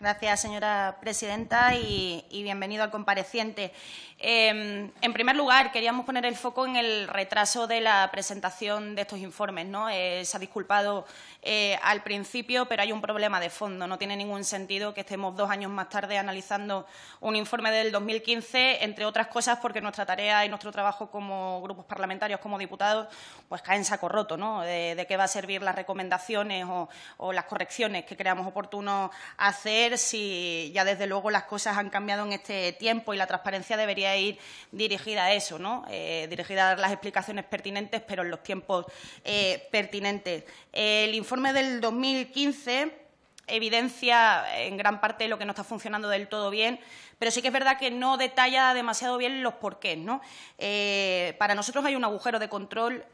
Gracias, señora presidenta, y, bienvenido al compareciente. Em, en primer lugar, queríamos poner el foco en el retraso de la presentación de estos informes. ¿no? Eh, se ha disculpado eh, al principio, pero hay un problema de fondo. No tiene ningún sentido que estemos dos años más tarde analizando un informe del 2015, entre otras cosas porque nuestra tarea y nuestro trabajo como grupos parlamentarios, como diputados, pues cae en saco roto. De, qué va a servir las recomendaciones o, o las correcciones que creamos oportuno hacer si ya desde luego las cosas han cambiado en este tiempo y la transparencia debería ir dirigida a eso, ¿no? Eh, dirigida a dar las explicaciones pertinentes, pero en los tiempos eh, pertinentes. El informe del 2015 evidencia en gran parte lo que no está funcionando del todo bien, pero sí que es verdad que no detalla demasiado bien los porqués. ¿no? Eh, para nosotros hay un agujero de control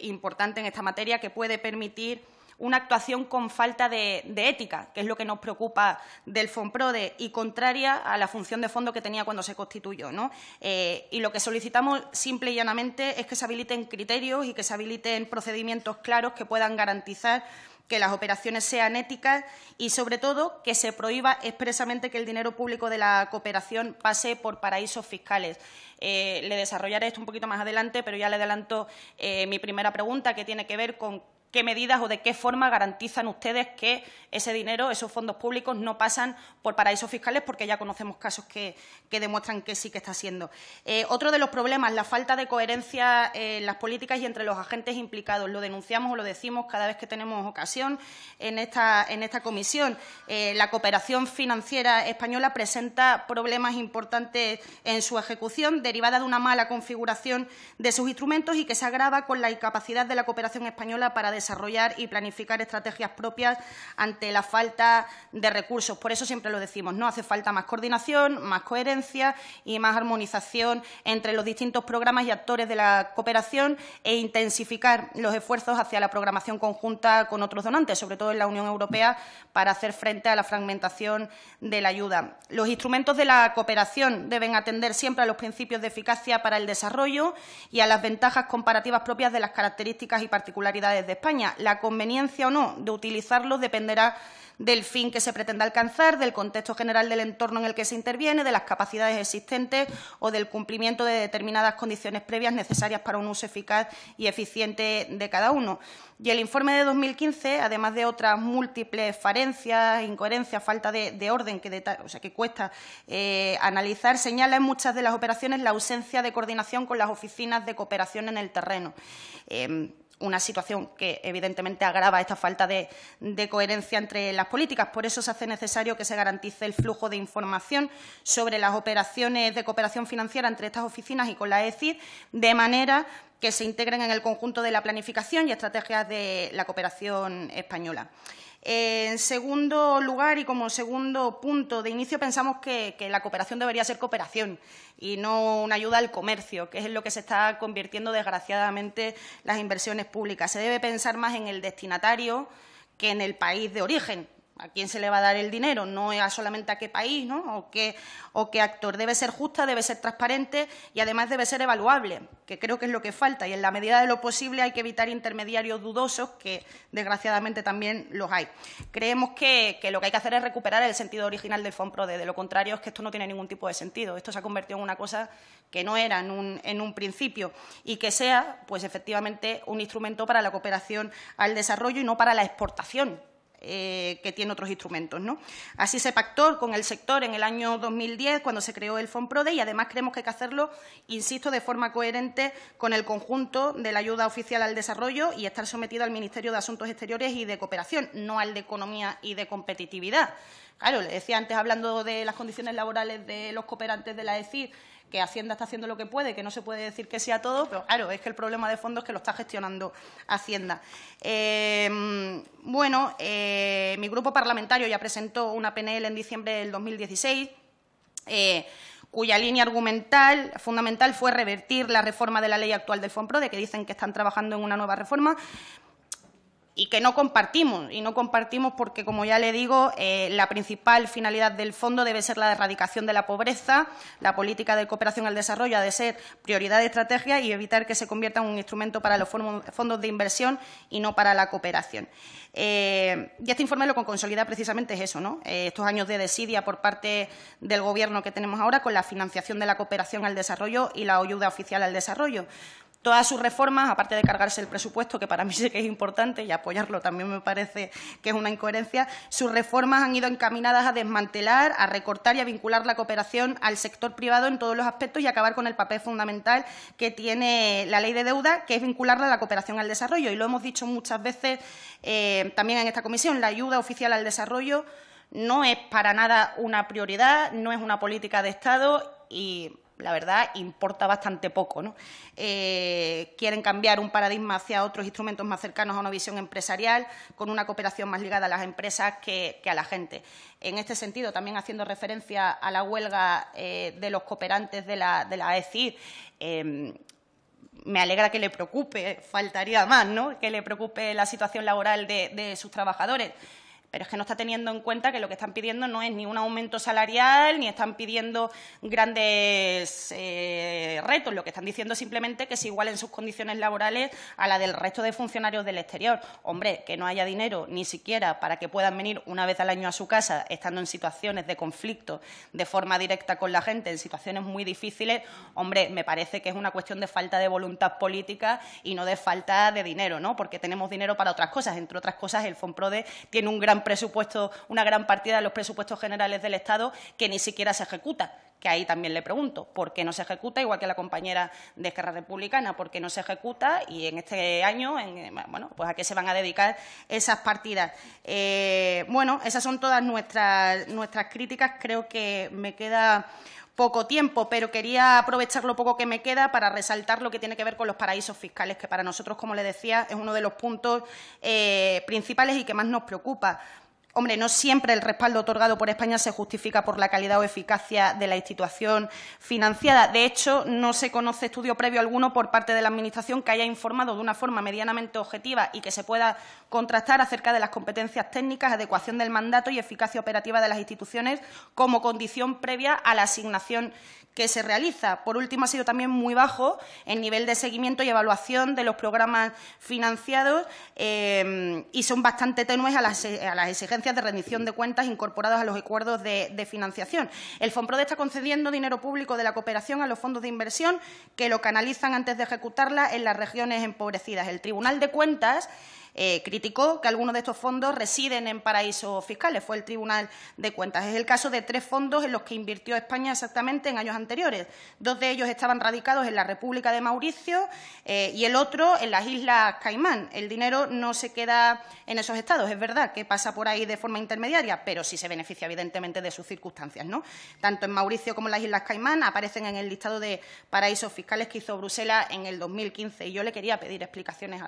importante en esta materia que puede permitir una actuación con falta de, ética, que es lo que nos preocupa del FONPRODE, y contraria a la función de fondo que tenía cuando se constituyó. ¿no? Eh, y lo que solicitamos simple y llanamente es que se habiliten criterios y que se habiliten procedimientos claros que puedan garantizar que las operaciones sean éticas y, sobre todo, que se prohíba expresamente que el dinero público de la cooperación pase por paraísos fiscales. Eh, le desarrollaré esto un poquito más adelante, pero ya le adelanto eh, mi primera pregunta, que tiene que ver con qué medidas o de qué forma garantizan ustedes que ese dinero, esos fondos públicos, no pasan por paraísos fiscales, porque ya conocemos casos que, demuestran que sí que está siendo. Eh, otro de los problemas, la falta de coherencia en las políticas y entre los agentes implicados. Lo denunciamos o lo decimos cada vez que tenemos ocasión en esta, en esta comisión. Eh, la cooperación financiera española presenta problemas importantes en su ejecución, derivada de una mala configuración de sus instrumentos y que se agrava con la incapacidad de la cooperación española para desarrollar y planificar estrategias propias ante la falta de recursos. Por eso siempre lo decimos, no hace falta más coordinación, más coherencia y más armonización entre los distintos programas y actores de la cooperación e intensificar los esfuerzos hacia la programación conjunta con otros donantes, sobre todo en la Unión Europea, para hacer frente a la fragmentación de la ayuda. Los instrumentos de la cooperación deben atender siempre a los principios de eficacia para el desarrollo y a las ventajas comparativas propias de las características y particularidades de España la conveniencia o no de utilizarlos dependerá del fin que se pretenda alcanzar, del contexto general del entorno en el que se interviene, de las capacidades existentes o del cumplimiento de determinadas condiciones previas necesarias para un uso eficaz y eficiente de cada uno. Y el informe de 2015, además de otras múltiples farencias, incoherencias, falta de, orden que, que cuesta eh, analizar, señala en muchas de las operaciones la ausencia de coordinación con las oficinas de cooperación en el terreno. Eh, una situación que evidentemente agrava esta falta de, coherencia entre las políticas. Por eso se hace necesario que se garantice el flujo de información sobre las operaciones de cooperación financiera entre estas oficinas y con la ECID, de manera que se integren en el conjunto de la planificación y estrategias de la cooperación española en segundo lugar y como segundo punto de inicio pensamos que, la cooperación debería ser cooperación y no una ayuda al comercio, que es en lo que se está convirtiendo desgraciadamente las inversiones públicas. Se debe pensar más en el destinatario que en el país de origen. ¿A quién se le va a dar el dinero? No es solamente a qué país, O qué, qué actor. Debe ser justa, debe ser transparente y además debe ser evaluable, que creo que es lo que falta. Y en la medida de lo posible hay que evitar intermediarios dudosos, que desgraciadamente también los hay. Creemos que, lo que hay que hacer es recuperar el sentido original del FONPRODE. De lo contrario, es que esto no tiene ningún tipo de sentido. Esto se ha convertido en una cosa que no era en un, en un principio y que sea, pues efectivamente, un instrumento para la cooperación al desarrollo y no para la exportación eh, que tiene otros instrumentos. Así se pactó con el sector en el año 2010 cuando se creó el FONPRODE y además creemos que hay que hacerlo, insisto, de forma coherente con el conjunto de la ayuda oficial al desarrollo y estar sometido al Ministerio de Asuntos Exteriores y de Cooperación, no al de Economía y de Competitividad. Claro, le decía antes, hablando de las condiciones laborales de los cooperantes de la ECI que Hacienda está haciendo lo que puede, que no se puede decir que sea todo, pero claro, es que el problema de fondo es que lo está gestionando Hacienda. Em, bueno, eh, mi grupo parlamentario ya presentó una PNL en diciembre del 2016. Eh, cuya línea argumental fundamental fue revertir la reforma de la ley actual del de que dicen que están trabajando en una nueva reforma, y que no compartimos. Y no compartimos porque, como ya le digo, eh, la principal finalidad del fondo debe ser la erradicación de la pobreza, la política de cooperación al desarrollo ha de ser prioridad de estrategia y evitar que se convierta en un instrumento para los fondos de inversión y no para la cooperación. Eh, y este informe lo que consolida precisamente es eso, ¿no? Eh, estos años de desidia por parte del Gobierno que tenemos ahora con la financiación de la cooperación al desarrollo y la ayuda oficial al desarrollo. Todas sus reformas, aparte de cargarse el presupuesto, que para mí sí que es importante y apoyarlo también me parece que es una incoherencia, sus reformas han ido encaminadas a desmantelar, a recortar y a vincular la cooperación al sector privado en todos los aspectos y acabar con el papel fundamental que tiene la ley de deuda, que es vincularla a la cooperación al desarrollo. Y lo hemos dicho muchas veces eh, también en esta comisión, la ayuda oficial al desarrollo no es para nada una prioridad, no es una política de Estado y la verdad, importa bastante poco. Eh, quieren cambiar un paradigma hacia otros instrumentos más cercanos a una visión empresarial, con una cooperación más ligada a las empresas que, a la gente. En este sentido, también haciendo referencia a la huelga eh, de los cooperantes de la, de e em, me alegra que le preocupe, faltaría más, ¿no? Que le preocupe la situación laboral de sus trabajadores pero es que no está teniendo en cuenta que lo que están pidiendo no es ni un aumento salarial, ni están pidiendo grandes eh, retos, lo que están diciendo simplemente que se igualen sus condiciones laborales a la del resto de funcionarios del exterior. Hombre, que no haya dinero ni siquiera para que puedan venir una vez al año a su casa, estando en situaciones de conflicto de forma directa con la gente, en situaciones muy difíciles, hombre, me parece que es una cuestión de falta de voluntad política y no de falta de dinero, ¿no? Porque tenemos dinero para otras cosas, entre otras cosas el Prode tiene un gran presupuesto, una gran partida de los presupuestos generales del Estado que ni siquiera se ejecuta, que ahí también le pregunto, ¿por qué no se ejecuta? Igual que la compañera de Esquerra Republicana, ¿por qué no se ejecuta? Y en este año, en, bueno, pues a qué se van a dedicar esas partidas. Eh, bueno, esas son todas nuestras, nuestras críticas. Creo que me queda poco tiempo, pero quería aprovechar lo poco que me queda para resaltar lo que tiene que ver con los paraísos fiscales, que para nosotros, como le decía, es uno de los puntos eh, principales y que más nos preocupa. Hombre, no siempre el respaldo otorgado por España se justifica por la calidad o eficacia de la institución financiada. De hecho, no se conoce estudio previo alguno por parte de la Administración que haya informado de una forma medianamente objetiva y que se pueda contrastar acerca de las competencias técnicas, adecuación del mandato y eficacia operativa de las instituciones como condición previa a la asignación que se realiza. Por último, ha sido también muy bajo el nivel de seguimiento y evaluación de los programas financiados eh, y son bastante tenues a las, a las exigencias de rendición de cuentas incorporadas a los acuerdos de, financiación. El FOMPROD está concediendo dinero público de la cooperación a los fondos de inversión que lo canalizan antes de ejecutarla en las regiones empobrecidas. El Tribunal de Cuentas eh, criticó que algunos de estos fondos residen en paraísos fiscales. Fue el Tribunal de Cuentas. Es el caso de tres fondos en los que invirtió España exactamente en años anteriores. Dos de ellos estaban radicados en la República de Mauricio eh, y el otro en las Islas Caimán. El dinero no se queda en esos estados. Es verdad que pasa por ahí de forma intermediaria, pero sí se beneficia, evidentemente, de sus circunstancias. ¿no? Tanto en Mauricio como en las Islas Caimán aparecen en el listado de paraísos fiscales que hizo Bruselas en el 2015 y yo le quería pedir explicaciones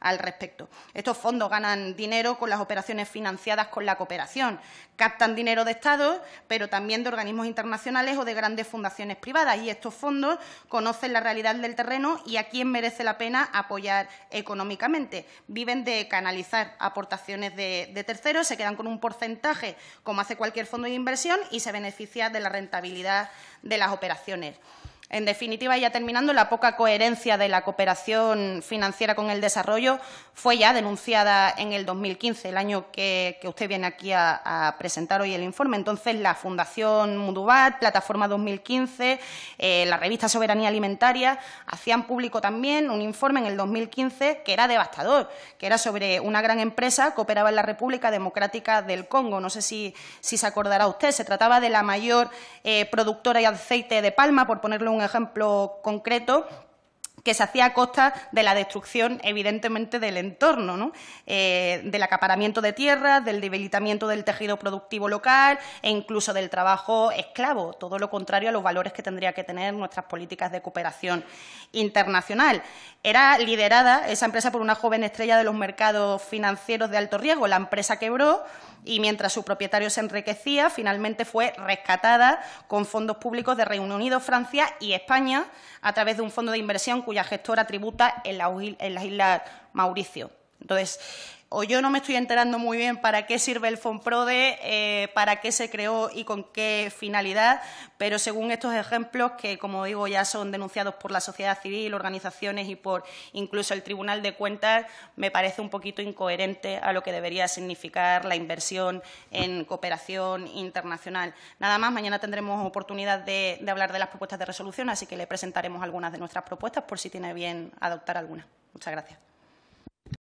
al respecto. Estos fondos ganan dinero con las operaciones financiadas con la cooperación. Captan dinero de Estados, pero también de organismos internacionales o de grandes fundaciones privadas. Y estos fondos conocen la realidad del terreno y a quién merece la pena apoyar económicamente. Viven de canalizar aportaciones de, terceros, se quedan con un porcentaje, como hace cualquier fondo de inversión, y se benefician de la rentabilidad de las operaciones. En definitiva, ya terminando, la poca coherencia de la cooperación financiera con el desarrollo fue ya denunciada en el 2015, el año que, usted viene aquí a, presentar hoy el informe. Entonces, la Fundación Mudubat, Plataforma 2015, eh, la revista Soberanía Alimentaria hacían público también un informe en el 2015 que era devastador, que era sobre una gran empresa que operaba en la República Democrática del Congo. No sé si, se acordará usted. Se trataba de la mayor eh, productora de aceite de palma, por ponerlo un ejemplo concreto que se hacía a costa de la destrucción, evidentemente, del entorno, eh, del acaparamiento de tierras, del debilitamiento del tejido productivo local e incluso del trabajo esclavo, todo lo contrario a los valores que tendría que tener nuestras políticas de cooperación internacional. Era liderada esa empresa por una joven estrella de los mercados financieros de alto riesgo. La empresa quebró, y mientras su propietario se enriquecía, finalmente fue rescatada con fondos públicos de Reino Unido, Francia y España a través de un fondo de inversión cuya gestora tributa en, las Islas Mauricio. Entonces, o yo no me estoy enterando muy bien para qué sirve el FONPRODE, eh, para qué se creó y con qué finalidad, pero según estos ejemplos, que como digo ya son denunciados por la sociedad civil, organizaciones y por incluso el Tribunal de Cuentas, me parece un poquito incoherente a lo que debería significar la inversión en cooperación internacional. Nada más, mañana tendremos oportunidad de, de hablar de las propuestas de resolución, así que le presentaremos algunas de nuestras propuestas por si tiene bien adoptar alguna. Muchas gracias.